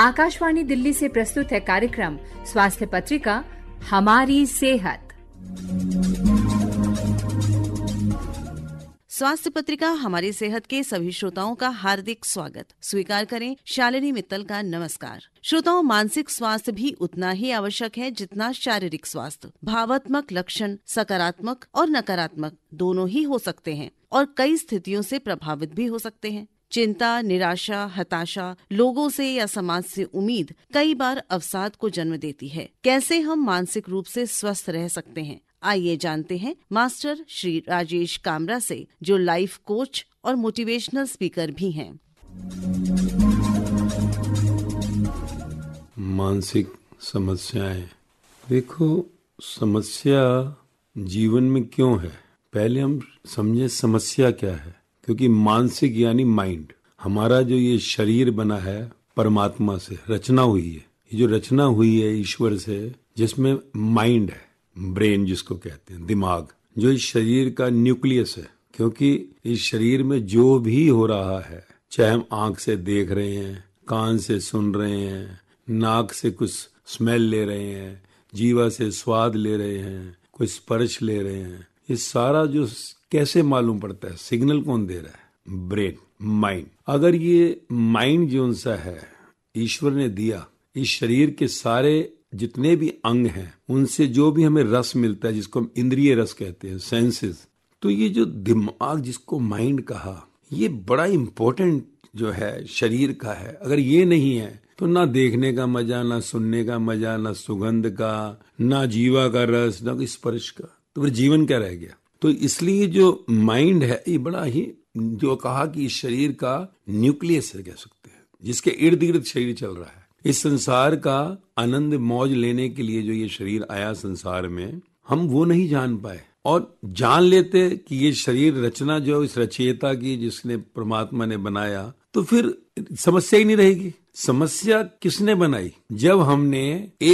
आकाशवाणी दिल्ली से प्रस्तुत है कार्यक्रम स्वास्थ्य पत्रिका हमारी सेहत स्वास्थ्य पत्रिका हमारी सेहत के सभी श्रोताओं का हार्दिक स्वागत स्वीकार करें शालिनी मित्तल का नमस्कार श्रोताओं मानसिक स्वास्थ्य भी उतना ही आवश्यक है जितना शारीरिक स्वास्थ्य भावात्मक लक्षण सकारात्मक और नकारात्मक दोनों ही हो सकते हैं और कई स्थितियों से प्रभावित भी हो सकते हैं चिंता निराशा हताशा लोगों से या समाज से उम्मीद कई बार अवसाद को जन्म देती है कैसे हम मानसिक रूप से स्वस्थ रह सकते हैं आइए जानते हैं मास्टर श्री राजेश कामरा से जो लाइफ कोच और मोटिवेशनल स्पीकर भी हैं मानसिक समस्याएं देखो समस्या जीवन में क्यों है पहले हम समझे समस्या क्या है क्योंकि मानसिक यानी माइंड हमारा जो ये शरीर बना है परमात्मा से रचना हुई है ये जो रचना हुई है ईश्वर से जिसमें माइंड है ब्रेन जिसको कहते हैं दिमाग जो इस शरीर का न्यूक्लियस है क्योंकि इस शरीर में जो भी हो रहा है चाहे हम आंख से देख रहे हैं कान से सुन रहे हैं नाक से कुछ स्मेल ले रहे हैं जीवा से स्वाद ले रहे हैं कोई स्पर्श ले रहे हैं ये सारा जो कैसे मालूम पड़ता है सिग्नल कौन दे रहा है ब्रेन माइंड अगर ये माइंड जो सा है ईश्वर ने दिया इस शरीर के सारे जितने भी अंग हैं उनसे जो भी हमें रस मिलता है जिसको हम इंद्रिय रस कहते हैं सेंसेस तो ये जो दिमाग जिसको माइंड कहा ये बड़ा इम्पोर्टेंट जो है शरीर का है अगर ये नहीं है तो ना देखने का मजा ना सुनने का मजा ना सुगंध का ना जीवा का रस ना स्पर्श का तो फिर जीवन क्या रह गया तो इसलिए जो माइंड है ये बड़ा ही जो कहा कि शरीर का न्यूक्लियस है कह सकते हैं जिसके इर्द गिर्द शरीर चल रहा है इस संसार का आनंद मौज लेने के लिए जो ये शरीर आया संसार में हम वो नहीं जान पाए और जान लेते कि ये शरीर रचना जो इस रचयिता की जिसने परमात्मा ने बनाया तो फिर समस्या ही नहीं रहेगी समस्या किसने बनाई जब हमने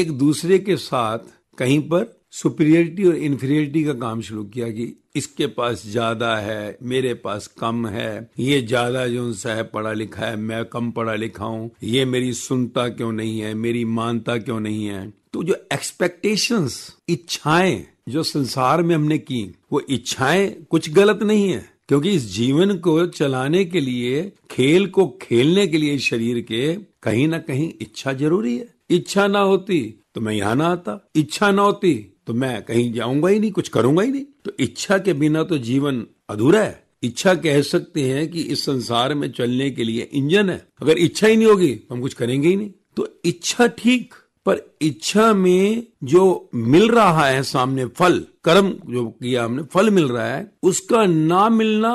एक दूसरे के साथ कहीं पर सुपीरियरिटी और इन्फीरियरिटी का काम शुरू किया कि इसके पास ज़्यादा है मेरे पास कम है ये ज़्यादा जो सा है पढ़ा लिखा है मैं कम पढ़ा लिखा हूं ये मेरी सुनता क्यों नहीं है मेरी मानता क्यों नहीं है तो जो एक्सपेक्टेशंस इच्छाएं जो संसार में हमने की वो इच्छाएं कुछ गलत नहीं है क्योंकि इस जीवन को चलाने के लिए खेल को खेलने के लिए शरीर के कहीं ना कहीं इच्छा जरूरी है इच्छा ना होती तो मैं यहाँ ना आता इच्छा ना होती तो मैं कहीं जाऊंगा ही नहीं कुछ करूंगा ही नहीं तो इच्छा के बिना तो जीवन अधूरा है इच्छा कह सकते हैं कि इस संसार में चलने के लिए इंजन है अगर इच्छा ही नहीं होगी तो हम कुछ करेंगे ही नहीं तो इच्छा ठीक पर इच्छा में जो मिल रहा है सामने फल कर्म जो किया हमने फल मिल रहा है उसका ना मिलना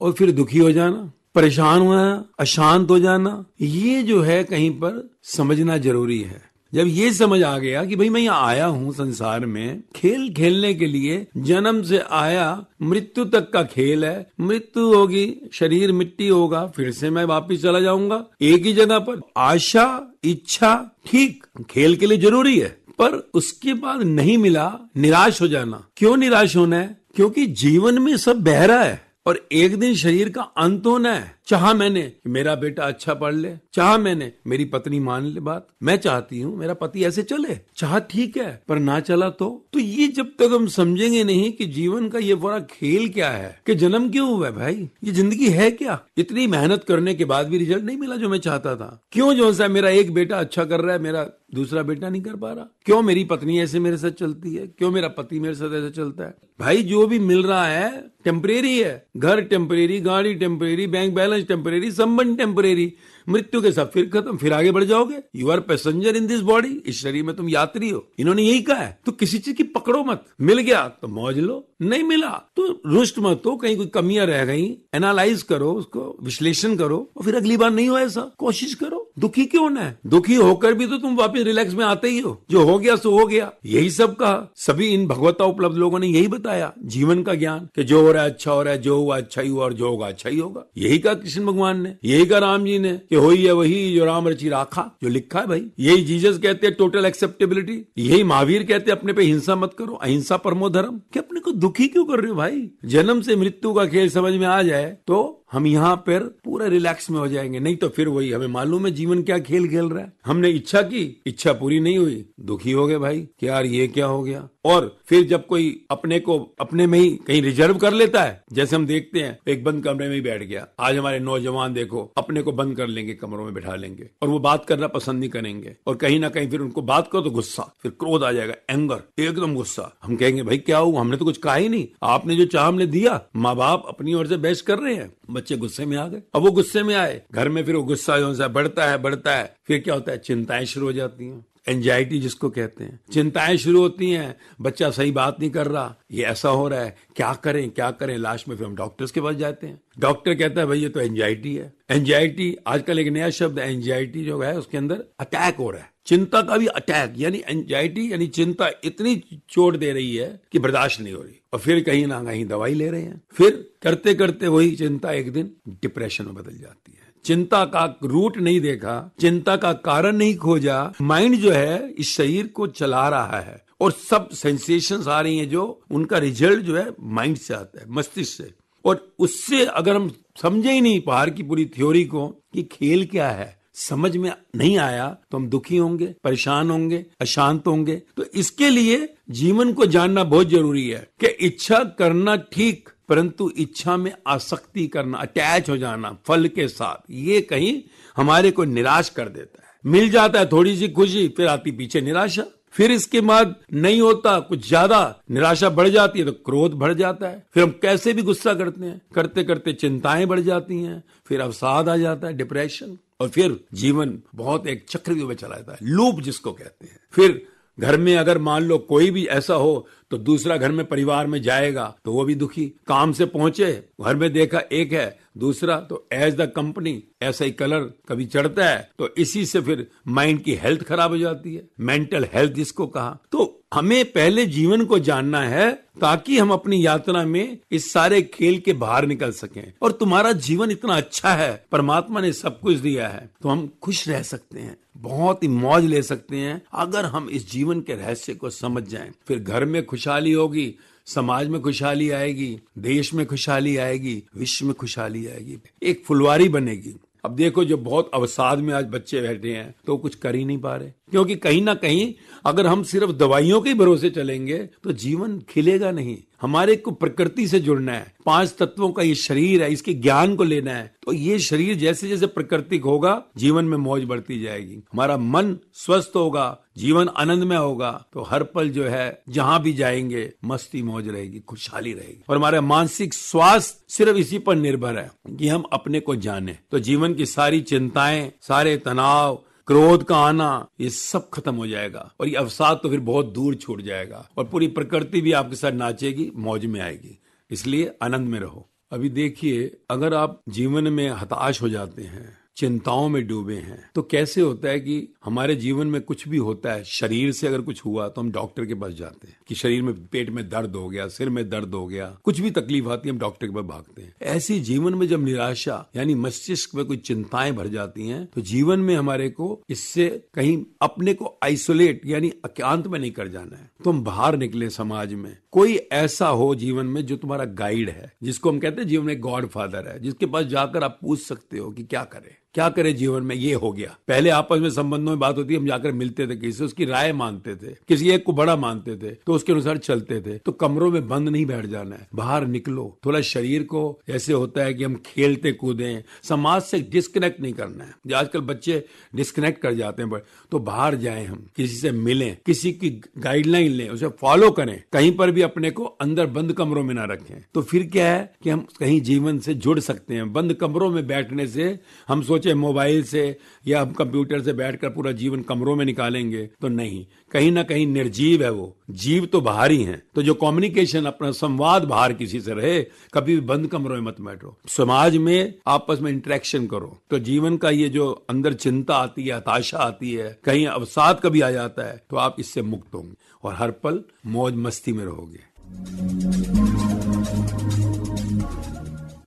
और फिर दुखी हो जाना परेशान होना अशांत हो जाना ये जो है कहीं पर समझना जरूरी है जब ये समझ आ गया कि भाई मैं यहाँ आया हूँ संसार में खेल खेलने के लिए जन्म से आया मृत्यु तक का खेल है मृत्यु होगी शरीर मिट्टी होगा फिर से मैं वापिस चला जाऊंगा एक ही जगह पर आशा इच्छा ठीक खेल के लिए जरूरी है पर उसके बाद नहीं मिला निराश हो जाना क्यों निराश होना है क्योंकि जीवन में सब बहरा है और एक दिन शरीर का अंत होना है चाह मैंने मेरा बेटा अच्छा पढ़ ले चाह मैंने मेरी पत्नी मान ले बात मैं चाहती हूँ मेरा पति ऐसे चले चाह ठीक है पर ना चला तो तो ये जब तक हम समझेंगे नहीं कि जीवन का ये बड़ा खेल क्या है कि जन्म क्यों हुआ है भाई ये जिंदगी है क्या इतनी मेहनत करने के बाद भी रिजल्ट नहीं मिला जो मैं चाहता था क्यों जो सा मेरा एक बेटा अच्छा कर रहा है मेरा दूसरा बेटा नहीं कर पा रहा क्यों मेरी पत्नी ऐसे मेरे साथ चलती है क्यों मेरा पति मेरे साथ ऐसे चलता है भाई जो भी मिल रहा है टेम्परेरी है घर टेम्परेरी गाड़ी टेम्परेरी बैंक बैलेंस टेम्परेरी संबंध टेम्परेरी मृत्यु के साथ फिर खत्म फिर आगे बढ़ जाओगे you are passenger in this body इस शरीर में तुम यात्री हो इन्होंने यही कहा है तो किसी चीज की पकड़ो मत मिल गया तो मौज लो नहीं मिला तो रुष्ट मत तो कहीं कोई कमियां रह गई एनालाइज करो उसको विश्लेषण करो और फिर अगली बार नहीं हो ऐसा कोशिश करो दुखी क्यों ना है दुखी होकर भी तो तुम वापस रिलैक्स में आते ही हो जो हो गया सो हो गया यही सब कहा सभी इन भगवता उपलब्ध लोगों ने यही बताया जीवन का ज्ञान कि जो हो रहा है अच्छा हो रहा है जो हुआ अच्छा ही हुआ और जो होगा अच्छा ही होगा यही कहा कृष्ण भगवान ने यही कहा राम जी ने कि हो है वही जो राम रचि राखा जो लिखा है भाई यही जीजस कहते हैं टोटल एक्सेप्टेबिलिटी यही महावीर कहते हैं अपने पे हिंसा मत करो अहिंसा परमो धर्म कि अपने को दुख दुखी क्यों कर रहे हो भाई जन्म से मृत्यु का खेल समझ में आ जाए तो हम यहाँ पर पूरा रिलैक्स में हो जाएंगे नहीं तो फिर वही हमें मालूम है जीवन क्या खेल खेल रहा है हमने इच्छा की इच्छा पूरी नहीं हुई दुखी हो गए भाई कि यार ये क्या हो गया और फिर जब कोई अपने को अपने में ही कहीं रिजर्व कर लेता है जैसे हम देखते हैं एक बंद कमरे में ही बैठ गया आज हमारे नौजवान देखो अपने को बंद कर लेंगे कमरों में बैठा लेंगे और वो बात करना पसंद नहीं करेंगे और कहीं ना कहीं फिर उनको बात करो तो गुस्सा फिर क्रोध आ जाएगा एंगर एकदम गुस्सा हम कहेंगे भाई क्या हुआ हमने तो कुछ कहा ही नहीं आपने जो चाह हमने दिया माँ बाप अपनी ओर से बहस कर रहे हैं बच्चे गुस्से में आ गए अब वो गुस्से में आए घर में फिर वो गुस्सा जो बढ़ता है बढ़ता है फिर क्या होता है चिंताएं शुरू हो जाती हैं एंजाइटी जिसको कहते हैं चिंताएं शुरू होती हैं बच्चा सही बात नहीं कर रहा ये ऐसा हो रहा है क्या करें क्या करें लास्ट में फिर हम डॉक्टर्स के पास जाते हैं डॉक्टर कहता है भाई ये तो एंजाइटी है एंजाइटी आजकल एक नया शब्द है एंजाइटी जो है उसके अंदर अटैक हो रहा है चिंता का भी अटैक यानी एंजाइटी यानी चिंता इतनी चोट दे रही है कि बर्दाश्त नहीं हो रही और फिर कहीं ना कहीं दवाई ले रहे हैं फिर करते करते वही चिंता एक दिन डिप्रेशन में बदल जाती है चिंता का रूट नहीं देखा चिंता का कारण नहीं खोजा माइंड जो है इस शरीर को चला रहा है और सब सेंसेशन आ रही है जो उनका रिजल्ट जो है माइंड से आता है मस्तिष्क से और उससे अगर हम समझे ही नहीं बाहर की पूरी थ्योरी को कि खेल क्या है समझ में नहीं आया तो हम दुखी होंगे परेशान होंगे अशांत होंगे तो इसके लिए जीवन को जानना बहुत जरूरी है कि इच्छा करना ठीक परंतु इच्छा में आसक्ति करना अटैच हो जाना फल के साथ ये कहीं हमारे को निराश कर देता है मिल जाता है थोड़ी सी खुशी फिर आती पीछे निराशा फिर इसके बाद नहीं होता कुछ ज्यादा निराशा बढ़ जाती है तो क्रोध बढ़ जाता है फिर हम कैसे भी गुस्सा करते हैं करते करते चिंताएं बढ़ जाती हैं फिर अवसाद आ जाता है डिप्रेशन और फिर जीवन बहुत एक चक्र में चला जाता है लूप जिसको कहते हैं फिर घर में अगर मान लो कोई भी ऐसा हो तो दूसरा घर में परिवार में जाएगा तो वो भी दुखी काम से पहुंचे घर में देखा एक है दूसरा तो एज द कंपनी ऐसा ही कलर कभी चढ़ता है तो इसी से फिर माइंड की हेल्थ खराब हो जाती है मेंटल हेल्थ जिसको कहा तो हमें पहले जीवन को जानना है ताकि हम अपनी यात्रा में इस सारे खेल के बाहर निकल सकें और तुम्हारा जीवन इतना अच्छा है परमात्मा ने सब कुछ दिया है तो हम खुश रह सकते हैं बहुत ही मौज ले सकते हैं अगर हम इस जीवन के रहस्य को समझ जाएं फिर घर में खुशहाली होगी समाज में खुशहाली आएगी देश में खुशहाली आएगी विश्व में खुशहाली आएगी एक फुलवारी बनेगी अब देखो जो बहुत अवसाद में आज बच्चे बैठे हैं तो कुछ कर ही नहीं पा रहे क्योंकि कहीं ना कहीं अगर हम सिर्फ दवाइयों के भरोसे चलेंगे तो जीवन खिलेगा नहीं हमारे को प्रकृति से जुड़ना है पांच तत्वों का ये शरीर है इसके ज्ञान को लेना है तो ये शरीर जैसे जैसे प्रकृतिक होगा जीवन में मौज बढ़ती जाएगी हमारा मन स्वस्थ होगा जीवन आनंद में होगा तो हर पल जो है जहां भी जाएंगे मस्ती मौज रहेगी खुशहाली रहेगी और हमारे मानसिक स्वास्थ्य सिर्फ इसी पर निर्भर है कि हम अपने को जाने तो जीवन की सारी चिंताएं सारे तनाव क्रोध का आना ये सब खत्म हो जाएगा और ये अवसाद तो फिर बहुत दूर छूट जाएगा और पूरी प्रकृति भी आपके साथ नाचेगी मौज में आएगी इसलिए आनंद में रहो अभी देखिए अगर आप जीवन में हताश हो जाते हैं चिंताओं में डूबे हैं तो कैसे होता है कि हमारे जीवन में कुछ भी होता है शरीर से अगर कुछ हुआ तो हम डॉक्टर के पास जाते हैं कि शरीर में पेट में दर्द हो गया सिर में दर्द हो गया कुछ भी तकलीफ आती है हम डॉक्टर के पास भागते हैं ऐसे जीवन में जब निराशा यानी मस्तिष्क में कोई चिंताएं भर जाती हैं तो जीवन में हमारे को इससे कहीं अपने को आइसोलेट यानी अकांत में नहीं कर जाना है तुम तो बाहर निकले समाज में कोई ऐसा हो जीवन में जो तुम्हारा गाइड है जिसको हम कहते हैं जीवन में गॉड फादर है जिसके पास जाकर आप पूछ सकते हो कि क्या करें क्या करें जीवन में ये हो गया पहले आपस में संबंधों में बात होती हम जाकर मिलते थे किसी से उसकी राय मानते थे किसी एक को बड़ा मानते थे तो उसके अनुसार चलते थे तो कमरों में बंद नहीं बैठ जाना है बाहर निकलो थोड़ा शरीर को ऐसे होता है कि हम खेलते कूदे समाज से डिस्कनेक्ट नहीं करना है आजकल बच्चे डिस्कनेक्ट कर जाते हैं तो बाहर जाए हम किसी से मिले किसी की गाइडलाइन लें उसे फॉलो करें कहीं पर भी अपने को अंदर बंद कमरों में ना रखें तो फिर क्या है कि हम कहीं जीवन से जुड़ सकते हैं बंद कमरों में बैठने से हम सोच सोचे मोबाइल से या हम कंप्यूटर से बैठकर पूरा जीवन कमरों में निकालेंगे तो नहीं कहीं ना कहीं निर्जीव है वो जीव तो बाहर ही है तो जो कम्युनिकेशन अपना संवाद बाहर किसी से रहे कभी भी बंद कमरों में मत बैठो समाज में आपस में इंटरेक्शन करो तो जीवन का ये जो अंदर चिंता आती है हताशा आती है कहीं अवसाद कभी आ जाता है तो आप इससे मुक्त होंगे और हर पल मौज मस्ती में रहोगे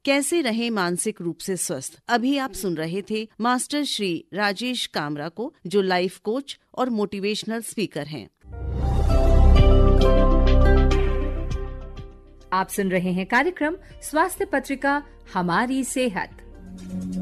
कैसे रहे मानसिक रूप से स्वस्थ अभी आप सुन रहे थे मास्टर श्री राजेश कामरा को जो लाइफ कोच और मोटिवेशनल स्पीकर हैं आप सुन रहे हैं कार्यक्रम स्वास्थ्य पत्रिका हमारी सेहत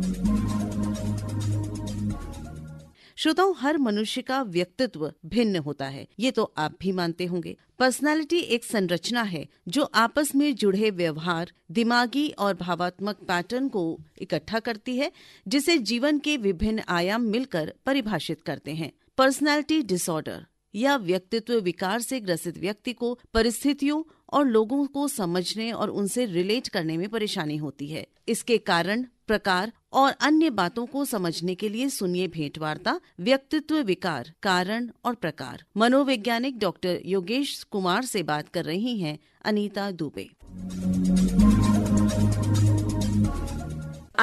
श्रोताओं हर मनुष्य का व्यक्तित्व भिन्न होता है ये तो आप भी मानते होंगे पर्सनालिटी एक संरचना है जो आपस में जुड़े व्यवहार दिमागी और भावात्मक पैटर्न को इकट्ठा करती है जिसे जीवन के विभिन्न आयाम मिलकर परिभाषित करते हैं पर्सनैलिटी डिसऑर्डर या व्यक्तित्व विकार से ग्रसित व्यक्ति को परिस्थितियों और लोगों को समझने और उनसे रिलेट करने में परेशानी होती है इसके कारण प्रकार और अन्य बातों को समझने के लिए सुनिए भेंटवार्ता व्यक्तित्व विकार कारण और प्रकार मनोवैज्ञानिक डॉक्टर योगेश कुमार से बात कर रही हैं अनीता दुबे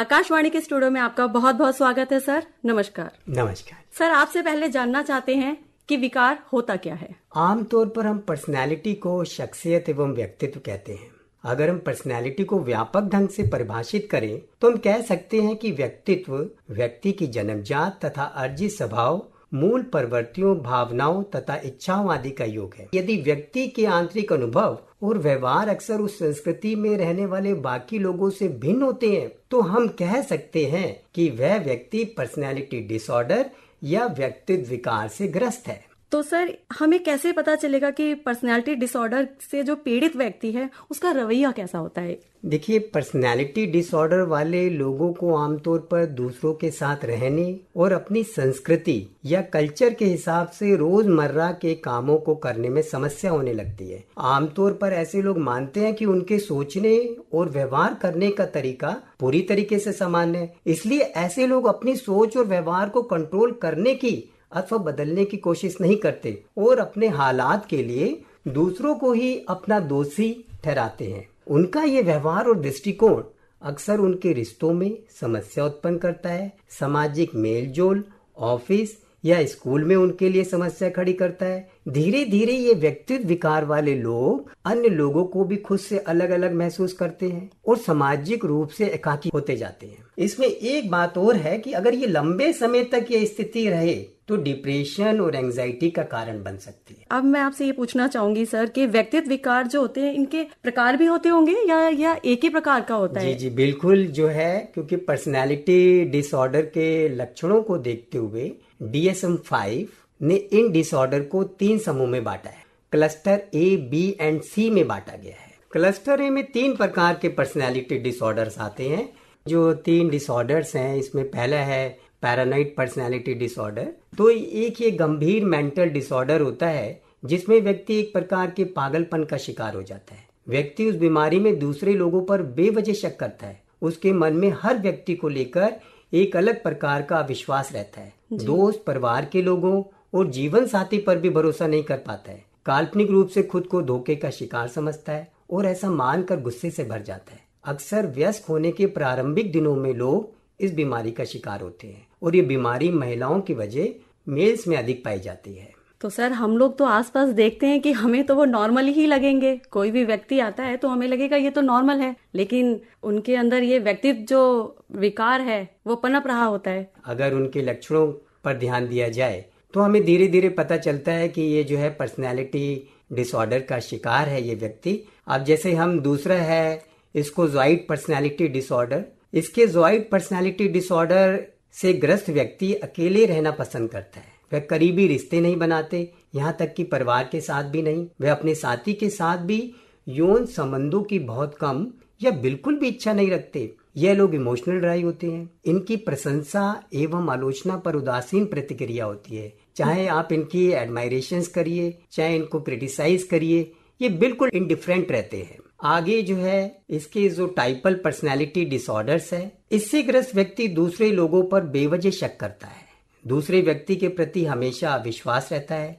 आकाशवाणी के स्टूडियो में आपका बहुत बहुत स्वागत है सर नमस्कार नमस्कार सर आपसे पहले जानना चाहते हैं कि विकार होता क्या है आमतौर पर हम पर्सनैलिटी को शख्सियत एवं व्यक्तित्व कहते हैं अगर हम पर्सनैलिटी को व्यापक ढंग से परिभाषित करें तो हम कह सकते हैं कि व्यक्तित्व व्यक्ति की जन्मजात तथा अर्जी स्वभाव मूल प्रवृत्तियों भावनाओं तथा इच्छाओं आदि का योग है यदि व्यक्ति के आंतरिक अनुभव और व्यवहार अक्सर उस संस्कृति में रहने वाले बाकी लोगों से भिन्न होते हैं तो हम कह सकते हैं कि वह व्यक्ति पर्सनैलिटी डिसऑर्डर या व्यक्तित्व विकार से ग्रस्त है तो सर हमें कैसे पता चलेगा कि पर्सनैलिटी डिसऑर्डर से जो पीड़ित व्यक्ति है उसका रवैया कैसा होता है देखिए पर्सनैलिटी डिसऑर्डर वाले लोगों को आमतौर पर दूसरों के साथ रहने और अपनी संस्कृति या कल्चर के हिसाब से रोजमर्रा के कामों को करने में समस्या होने लगती है आमतौर पर ऐसे लोग मानते हैं कि उनके सोचने और व्यवहार करने का तरीका पूरी तरीके से समान है इसलिए ऐसे लोग अपनी सोच और व्यवहार को कंट्रोल करने की अथवा बदलने की कोशिश नहीं करते और अपने हालात के लिए दूसरों को ही अपना दोषी ठहराते हैं उनका ये व्यवहार और दृष्टिकोण अक्सर उनके रिश्तों में समस्या उत्पन्न करता है सामाजिक मेल जोल ऑफिस या स्कूल में उनके लिए समस्या खड़ी करता है धीरे धीरे ये व्यक्तित्व विकार वाले लोग अन्य लोगों को भी खुद से अलग अलग महसूस करते हैं और सामाजिक रूप से एकाकी होते जाते हैं इसमें एक बात और है कि अगर ये लंबे समय तक ये स्थिति रहे तो डिप्रेशन और एंजाइटी का कारण बन सकती है अब मैं आपसे ये पूछना चाहूंगी सर कि व्यक्तित्व विकार जो होते हैं इनके प्रकार भी होते होंगे या या एक ही प्रकार का होता जी, है जी जी बिल्कुल जो है क्योंकि पर्सनैलिटी डिसऑर्डर के लक्षणों को देखते हुए डीएसएम फाइव ने इन डिसऑर्डर को तीन समूह में बांटा है cluster A B and C में बांटा गया है क्लस्टर ए में तीन प्रकार के पर्सनैलिटी डिसऑर्डर्स आते हैं जो तीन डिसऑर्डर्स हैं इसमें पहला है पैरानाइड पर्सनैलिटी डिसऑर्डर तो एक ये गंभीर मेंटल डिसऑर्डर होता है जिसमें व्यक्ति एक प्रकार के पागलपन का शिकार हो जाता है व्यक्ति उस बीमारी में दूसरे लोगों पर बेवजह शक करता है उसके मन में हर व्यक्ति को लेकर एक अलग प्रकार का अविश्वास रहता है दोस्त परिवार के लोगों और जीवन साथी पर भी भरोसा नहीं कर पाता है काल्पनिक रूप से खुद को धोखे का शिकार समझता है और ऐसा मानकर गुस्से से भर जाता है अक्सर व्यस्क होने के प्रारंभिक दिनों में लोग इस बीमारी का शिकार होते हैं और ये बीमारी महिलाओं की वजह मेल्स में अधिक पाई जाती है तो सर हम लोग तो आसपास देखते हैं कि हमें तो वो नॉर्मल ही लगेंगे कोई भी व्यक्ति आता है तो हमें लगेगा ये तो नॉर्मल है लेकिन उनके अंदर ये व्यक्तित्व जो विकार है वो पनप रहा होता है अगर उनके लक्षणों पर ध्यान दिया जाए तो हमें धीरे धीरे पता चलता है कि ये जो है पर्सनैलिटी डिसऑर्डर का शिकार है ये व्यक्ति अब जैसे हम दूसरा है इसको ज्वाइट पर्सनैलिटी डिसऑर्डर इसके ज्वाइट पर्सनैलिटी डिसऑर्डर से ग्रस्त व्यक्ति अकेले रहना पसंद करता है वह करीबी रिश्ते नहीं बनाते यहाँ तक कि परिवार के साथ भी नहीं वह अपने साथी के साथ भी यौन संबंधों की बहुत कम या बिल्कुल भी इच्छा नहीं रखते यह लोग इमोशनल ड्राई होते हैं इनकी प्रशंसा एवं आलोचना पर उदासीन प्रतिक्रिया होती है चाहे आप इनकी एडमायरेशन करिए चाहे इनको क्रिटिसाइज करिए ये बिल्कुल इनडिफरेंट रहते हैं आगे जो है इसके जो टाइपल पर्सनैलिटी डिसऑर्डर्स है इससे ग्रस्त व्यक्ति दूसरे लोगों पर बेवजह शक करता है दूसरे व्यक्ति के प्रति हमेशा अविश्वास रहता है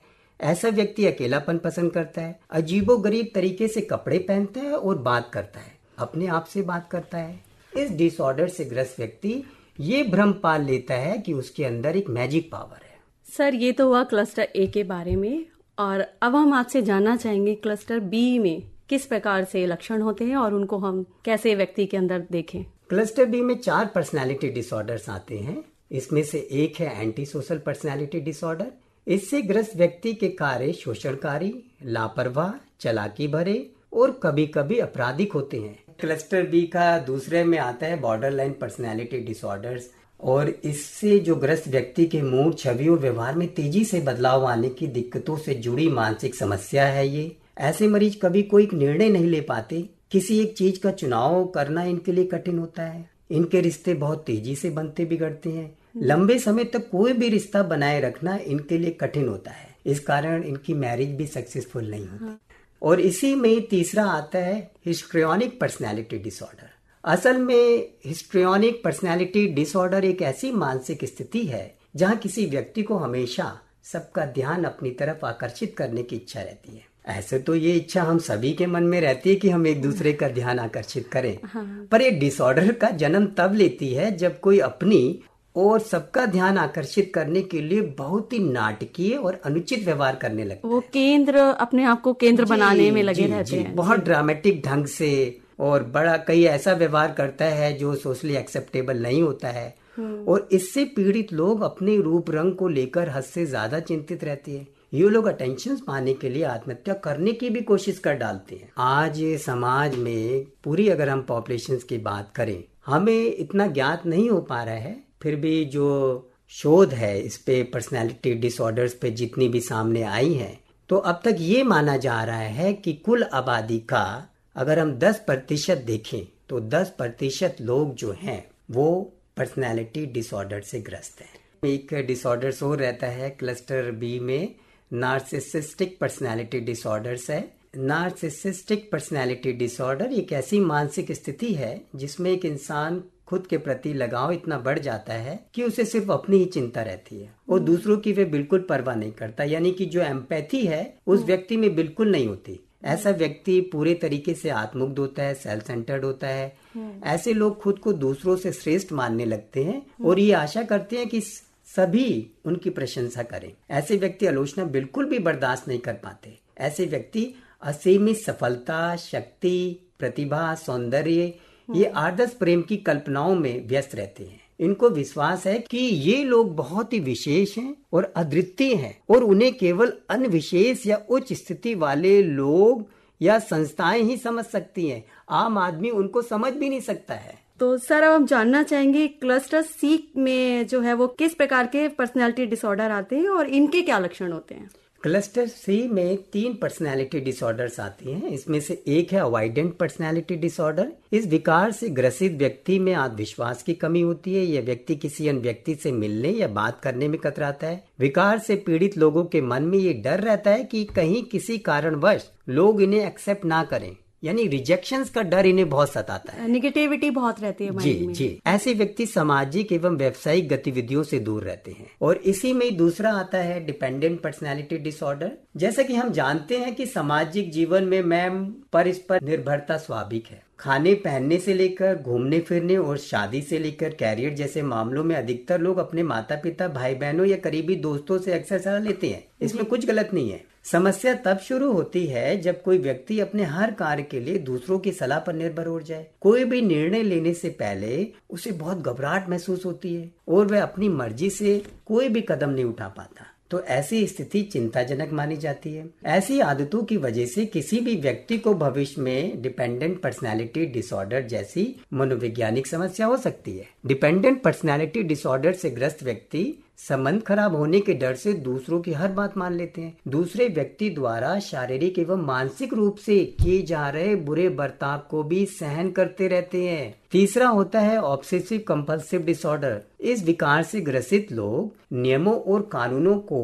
ऐसा व्यक्ति अकेलापन पसंद करता है अजीबो गरीब तरीके से कपड़े पहनता है और बात करता है अपने आप से बात करता है इस डिसऑर्डर से ग्रस्त व्यक्ति ये भ्रम पाल लेता है कि उसके अंदर एक मैजिक पावर है सर ये तो हुआ क्लस्टर ए के बारे में और अब हम आपसे जानना चाहेंगे क्लस्टर बी में किस प्रकार से लक्षण होते हैं और उनको हम कैसे व्यक्ति के अंदर देखें क्लस्टर बी में चार पर्सनैलिटी डिसऑर्डर्स आते हैं इसमें से एक है एंटी सोशल पर्सनैलिटी डिसऑर्डर इससे ग्रस्त व्यक्ति के कार्य शोषणकारी लापरवाह चलाकी भरे और कभी कभी आपराधिक होते हैं क्लस्टर बी का दूसरे में आता है बॉर्डर लाइन पर्सनैलिटी डिसऑर्डर्स और इससे जो ग्रस्त व्यक्ति के मूड छवि और व्यवहार में तेजी से बदलाव आने की दिक्कतों से जुड़ी मानसिक समस्या है ये ऐसे मरीज कभी कोई निर्णय नहीं ले पाते किसी एक चीज का चुनाव करना इनके लिए कठिन होता है इनके रिश्ते बहुत तेजी से बनते बिगड़ते हैं हम्म। लंबे समय तक कोई भी रिश्ता बनाए रखना इनके लिए कठिन होता है इस कारण इनकी मैरिज भी सक्सेसफुल नहीं होती हाँ। और इसी में तीसरा आता है हिस्ट्रियोनिक पर्सनैलिटी डिसऑर्डर असल में हिस्ट्रियोनिक पर्सनैलिटी डिसऑर्डर एक ऐसी मानसिक स्थिति है जहाँ किसी व्यक्ति को हमेशा सबका ध्यान अपनी तरफ आकर्षित करने की इच्छा रहती है ऐसे तो ये इच्छा हम सभी के मन में रहती है कि हम एक दूसरे का ध्यान आकर्षित करें हाँ। पर ये डिसऑर्डर का जन्म तब लेती है जब कोई अपनी और सबका ध्यान आकर्षित करने के लिए बहुत ही नाटकीय और अनुचित व्यवहार करने लगता वो केंद्र अपने आप को केंद्र बनाने में लगे रहते हैं बहुत ड्रामेटिक ढंग से और बड़ा कई ऐसा व्यवहार करता है जो सोशली एक्सेप्टेबल नहीं होता है हम्म। और इससे पीड़ित लोग अपने रूप रंग को लेकर हद से ज्यादा चिंतित रहती है ये लोग अटेंशन पाने के लिए आत्महत्या करने की भी कोशिश कर डालते हैं आज समाज में पूरी अगर हम पॉपुलेशन की बात करें हमें इतना ज्ञात नहीं हो पा रहा है फिर भी जो शोध है इस पे पर्सनैलिटी डिसऑर्डर्स पे जितनी भी सामने आई है तो अब तक ये माना जा रहा है कि कुल आबादी का अगर हम 10 प्रतिशत देखें तो 10 प्रतिशत लोग जो हैं वो पर्सनैलिटी डिसऑर्डर से ग्रस्त हैं एक डिसऑर्डर शोर रहता है क्लस्टर बी में नार्सिसिस्टिक पर्सनैलिटी डिसऑर्डर्स है नार्सिसिस्टिक पर्सनैलिटी डिसऑर्डर एक ऐसी मानसिक स्थिति है जिसमें एक इंसान खुद के प्रति लगाव इतना बढ़ जाता है कि उसे सिर्फ अपनी ही चिंता रहती है वो हम्म। दूसरों की वे बिल्कुल परवाह नहीं करता यानी कि जो एम्पैथी है उस हम्म। व्यक्ति में बिल्कुल नहीं होती हम्म। ऐसा व्यक्ति पूरे तरीके से आत्मुग्ध होता है सेल्फ सेंटर्ड होता है ऐसे लोग खुद को दूसरों से श्रेष्ठ मानने लगते हैं और ये आशा करते हैं कि सभी उनकी प्रशंसा करें ऐसे व्यक्ति आलोचना बिल्कुल भी बर्दाश्त नहीं कर पाते ऐसे व्यक्ति असीमित सफलता शक्ति प्रतिभा सौंदर्य ये हाँ। आदर्श प्रेम की कल्पनाओं में व्यस्त रहते हैं इनको विश्वास है कि ये लोग बहुत ही विशेष हैं और अद्वितीय हैं और उन्हें केवल अनविशेष या उच्च स्थिति वाले लोग या संस्थाएं ही समझ सकती हैं आम आदमी उनको समझ भी नहीं सकता है तो सर अब हम जानना चाहेंगे क्लस्टर सी में जो है वो किस प्रकार के पर्सनैलिटी डिसऑर्डर आते हैं और इनके क्या लक्षण होते हैं क्लस्टर सी में तीन पर्सनैलिटी डिसऑर्डर्स आती हैं इसमें से एक है अवॉइडेंट पर्सनैलिटी डिसऑर्डर इस विकार से ग्रसित व्यक्ति में आत्मविश्वास की कमी होती है यह व्यक्ति किसी अन्य व्यक्ति से मिलने या बात करने में कतराता है विकार से पीड़ित लोगों के मन में ये डर रहता है कि कहीं किसी कारणवश लोग इन्हें एक्सेप्ट ना करें यानी रिजेक्शन का डर इन्हें बहुत सताता है निगेटिविटी बहुत रहती है जी में। जी ऐसे व्यक्ति सामाजिक एवं व्यवसायिक गतिविधियों से दूर रहते हैं और इसी में दूसरा आता है डिपेंडेंट पर्सनैलिटी डिसऑर्डर जैसा कि हम जानते हैं कि सामाजिक जीवन में मैम पर इस पर निर्भरता स्वाभाविक है खाने पहनने से लेकर घूमने फिरने और शादी से लेकर कैरियर जैसे मामलों में अधिकतर लोग अपने माता पिता भाई बहनों या करीबी दोस्तों से अक्सर सलाह लेते हैं इसमें कुछ गलत नहीं है समस्या तब शुरू होती है जब कोई व्यक्ति अपने हर कार्य के लिए दूसरों की सलाह पर निर्भर हो जाए कोई भी निर्णय लेने से पहले उसे बहुत घबराहट महसूस होती है और वह अपनी मर्जी से कोई भी कदम नहीं उठा पाता तो ऐसी स्थिति चिंताजनक मानी जाती है ऐसी आदतों की वजह से किसी भी व्यक्ति को भविष्य में डिपेंडेंट पर्सनैलिटी डिसऑर्डर जैसी मनोवैज्ञानिक समस्या हो सकती है डिपेंडेंट पर्सनैलिटी डिसऑर्डर से ग्रस्त व्यक्ति संबंध खराब होने के डर से दूसरों की हर बात मान लेते हैं दूसरे व्यक्ति द्वारा शारीरिक एवं मानसिक रूप से किए जा रहे बुरे बर्ताव को भी सहन करते रहते हैं तीसरा होता है ऑब्सेसिव कंपल्सिव डिसऑर्डर इस विकार से ग्रसित लोग नियमों और कानूनों को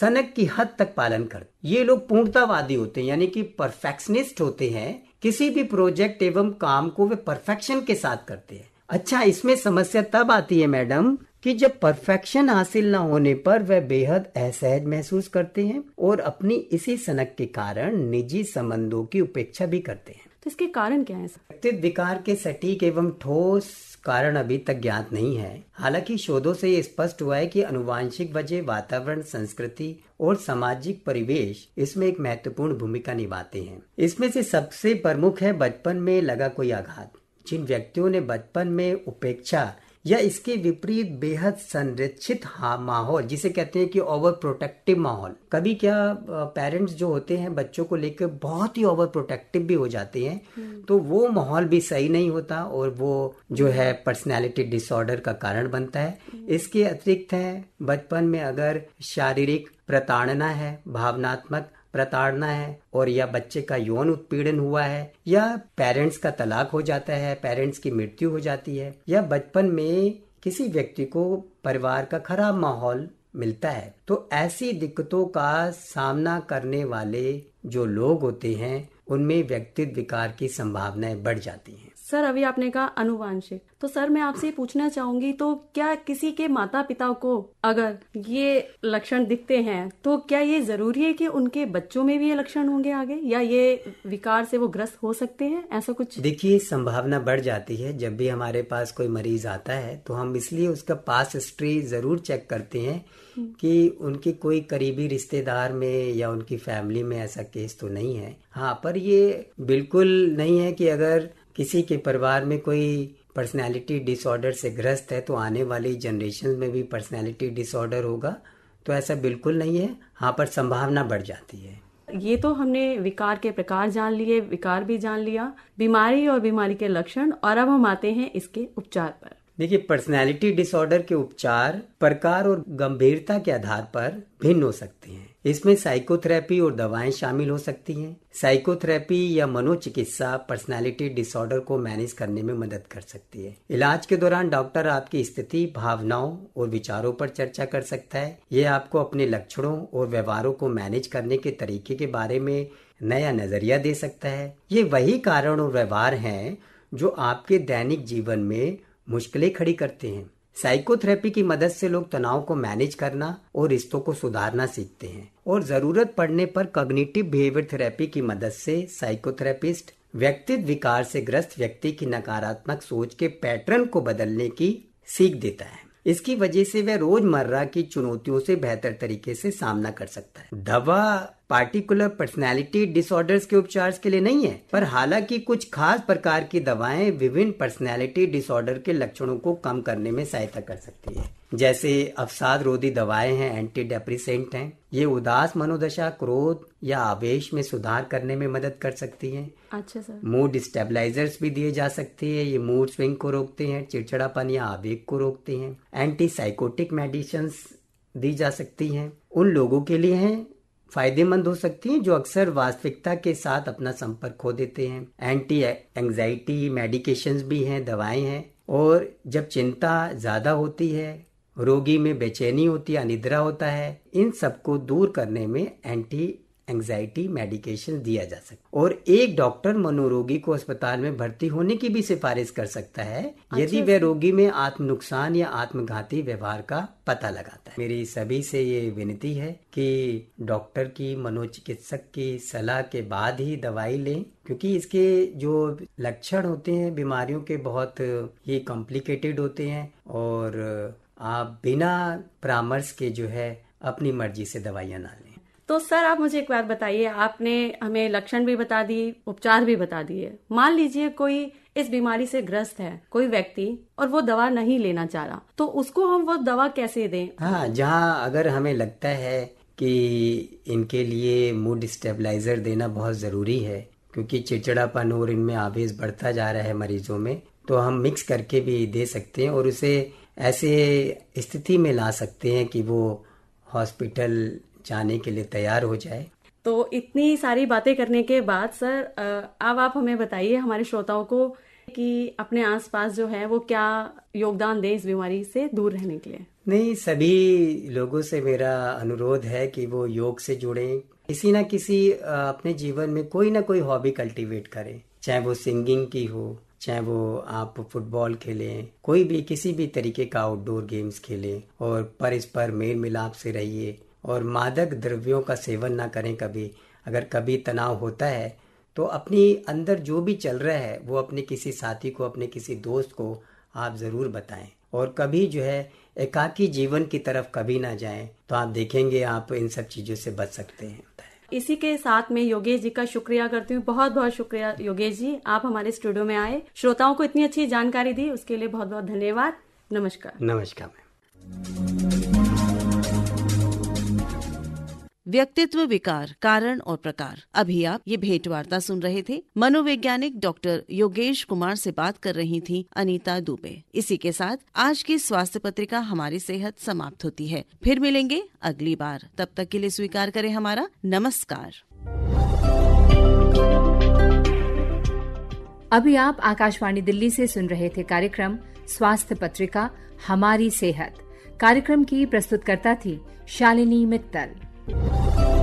सनक की हद तक पालन करते ये लोग पूर्णतावादी होते हैं यानी कि परफेक्शनिस्ट होते हैं किसी भी प्रोजेक्ट एवं काम को वे परफेक्शन के साथ करते हैं अच्छा इसमें समस्या तब आती है मैडम कि जब परफेक्शन हासिल ना होने पर वह बेहद असहज महसूस करते हैं और अपनी इसी सनक के कारण निजी संबंधों की उपेक्षा भी करते हैं तो इसके कारण क्या है व्यक्तित्व विकार के सटीक एवं ठोस कारण अभी तक ज्ञात नहीं है हालांकि शोधों से ये स्पष्ट हुआ है कि अनुवांशिक वजह वातावरण संस्कृति और सामाजिक परिवेश इसमें एक महत्वपूर्ण भूमिका निभाते हैं इसमें से सबसे प्रमुख है बचपन में लगा कोई आघात जिन व्यक्तियों ने बचपन में उपेक्षा या इसके विपरीत बेहद संरक्षित माहौल जिसे कहते हैं कि ओवर प्रोटेक्टिव माहौल कभी क्या पेरेंट्स जो होते हैं बच्चों को लेकर बहुत ही ओवर प्रोटेक्टिव भी हो जाते हैं हम्म। तो वो माहौल भी सही नहीं होता और वो जो है पर्सनैलिटी डिसऑर्डर का कारण बनता है हम्म। इसके अतिरिक्त है बचपन में अगर शारीरिक प्रताड़ना है भावनात्मक प्रताड़ना है और या बच्चे का यौन उत्पीड़न हुआ है या पेरेंट्स का तलाक हो जाता है पेरेंट्स की मृत्यु हो जाती है या बचपन में किसी व्यक्ति को परिवार का खराब माहौल मिलता है तो ऐसी दिक्कतों का सामना करने वाले जो लोग होते हैं उनमें व्यक्तित्व विकार की संभावनाएं बढ़ जाती हैं सर अभी आपने कहा अनुवांशिक तो सर मैं आपसे पूछना चाहूंगी तो क्या किसी के माता पिता को अगर ये लक्षण दिखते हैं तो क्या ये जरूरी है कि उनके बच्चों में भी ये लक्षण होंगे आगे या ये विकार से वो ग्रस्त हो सकते हैं ऐसा कुछ देखिए संभावना बढ़ जाती है जब भी हमारे पास कोई मरीज आता है तो हम इसलिए उसका पास हिस्ट्री जरूर चेक करते हैं हम्म। कि उनके कोई करीबी रिश्तेदार में या उनकी फैमिली में ऐसा केस तो नहीं है हाँ पर ये बिल्कुल नहीं है कि अगर किसी के परिवार में कोई पर्सनैलिटी डिसऑर्डर से ग्रस्त है तो आने वाली जनरेशन में भी पर्सनैलिटी डिसऑर्डर होगा तो ऐसा बिल्कुल नहीं है हाँ पर संभावना बढ़ जाती है ये तो हमने विकार के प्रकार जान लिए विकार भी जान लिया बीमारी और बीमारी के लक्षण और अब हम आते हैं इसके उपचार पर देखिए पर्सनैलिटी डिसऑर्डर के उपचार प्रकार और गंभीरता के आधार पर भिन्न हो सकते हैं इसमें साइकोथेरेपी और दवाएं शामिल हो सकती हैं साइकोथेरेपी या मनोचिकित्सा पर्सनालिटी डिसऑर्डर को मैनेज करने में मदद कर सकती है इलाज के दौरान डॉक्टर आपकी स्थिति भावनाओं और विचारों पर चर्चा कर सकता है ये आपको अपने लक्षणों और व्यवहारों को मैनेज करने के तरीके के बारे में नया नजरिया दे सकता है ये वही कारण और व्यवहार हैं जो आपके दैनिक जीवन में मुश्किलें खड़ी करते हैं साइकोथेरेपी की मदद से लोग तनाव को मैनेज करना और रिश्तों को सुधारना सीखते हैं और ज़रूरत पड़ने पर कॉग्निटिव बिहेवियर थेरेपी की मदद से साइकोथेरेपिस्ट व्यक्तित्व विकार से ग्रस्त व्यक्ति की नकारात्मक सोच के पैटर्न को बदलने की सीख देता है इसकी वजह से वह रोजमर्रा की चुनौतियों से बेहतर तरीके से सामना कर सकता है दवा पार्टिकुलर पर्सनैलिटी डिसऑर्डर्स के उपचार के लिए नहीं है पर हालांकि कुछ खास प्रकार की दवाएं विभिन्न पर्सनैलिटी डिसऑर्डर के लक्षणों को कम करने में सहायता कर सकती है जैसे अवसाद रोधी दवाएं हैं एंटी डेप्रीसेंट हैं ये उदास मनोदशा क्रोध या आवेश में सुधार करने में मदद कर सकती हैं अच्छा सर मूड स्टेबलाइजर्स भी दिए जा सकते हैं ये मूड स्विंग को रोकते हैं चिड़चिड़ापन या आवेग को रोकते हैं एंटी साइकोटिक मेडिसन्स दी जा सकती हैं उन लोगों के लिए हैं फायदेमंद हो सकती हैं जो अक्सर वास्तविकता के साथ अपना संपर्क खो देते हैं एंटी एंग्जाइटी मेडिकेशंस भी हैं दवाएं हैं और जब चिंता ज़्यादा होती है रोगी में बेचैनी होती है अनिद्रा होता है इन सबको दूर करने में एंटी एंजाइटी मेडिकेशन दिया जा सकता और एक डॉक्टर मनोरोगी को अस्पताल में भर्ती होने की भी सिफारिश कर सकता है अच्छा यदि वह रोगी में आत्म नुकसान या आत्मघाती व्यवहार का पता लगाता है मेरी सभी से ये विनती है कि डॉक्टर की मनोचिकित्सक की सलाह के बाद ही दवाई लें क्योंकि इसके जो लक्षण होते हैं बीमारियों के बहुत ही कॉम्प्लिकेटेड होते हैं और आप बिना परामर्श के जो है अपनी मर्जी से दवाइयाँ ना लें तो सर आप मुझे एक बात बताइए आपने हमें लक्षण भी बता दिए उपचार भी बता दिए मान लीजिए कोई इस बीमारी से ग्रस्त है कोई व्यक्ति और वो दवा नहीं लेना चाह रहा तो उसको हम वो दवा कैसे दें हाँ जहाँ अगर हमें लगता है कि इनके लिए मूड स्टेबलाइजर देना बहुत ज़रूरी है क्योंकि चिड़चिड़ापन और इनमें आवेश बढ़ता जा रहा है मरीजों में तो हम मिक्स करके भी दे सकते हैं और उसे ऐसे स्थिति में ला सकते हैं कि वो हॉस्पिटल जाने के लिए तैयार हो जाए तो इतनी सारी बातें करने के बाद सर अब आप हमें बताइए हमारे श्रोताओं को कि अपने आसपास जो है वो क्या योगदान दें इस बीमारी से दूर रहने के लिए नहीं सभी लोगों से मेरा अनुरोध है कि वो योग से जुड़े किसी ना किसी अपने जीवन में कोई ना कोई हॉबी कल्टीवेट करें चाहे वो सिंगिंग की हो चाहे वो आप फुटबॉल खेलें कोई भी किसी भी तरीके का आउटडोर गेम्स खेलें और परस्पर मेल मिलाप से रहिए और मादक द्रव्यों का सेवन ना करें कभी अगर कभी तनाव होता है तो अपनी अंदर जो भी चल रहा है वो अपने किसी साथी को अपने किसी दोस्त को आप ज़रूर बताएं और कभी जो है एकाकी जीवन की तरफ कभी ना जाएं तो आप देखेंगे आप इन सब चीज़ों से बच सकते हैं इसी के साथ में योगेश जी का शुक्रिया करती हूँ बहुत बहुत शुक्रिया योगेश जी आप हमारे स्टूडियो में आए श्रोताओं को इतनी अच्छी जानकारी दी उसके लिए बहुत बहुत धन्यवाद नमस्कार नमस्कार मैम व्यक्तित्व विकार कारण और प्रकार अभी आप ये भेंट वार्ता सुन रहे थे मनोवैज्ञानिक डॉक्टर योगेश कुमार से बात कर रही थी अनीता दुबे इसी के साथ आज की स्वास्थ्य पत्रिका हमारी सेहत समाप्त होती है फिर मिलेंगे अगली बार तब तक के लिए स्वीकार करें हमारा नमस्कार अभी आप आकाशवाणी दिल्ली से सुन रहे थे कार्यक्रम स्वास्थ्य पत्रिका हमारी सेहत कार्यक्रम की प्रस्तुतकर्ता थी शालिनी मित्तल Thank you.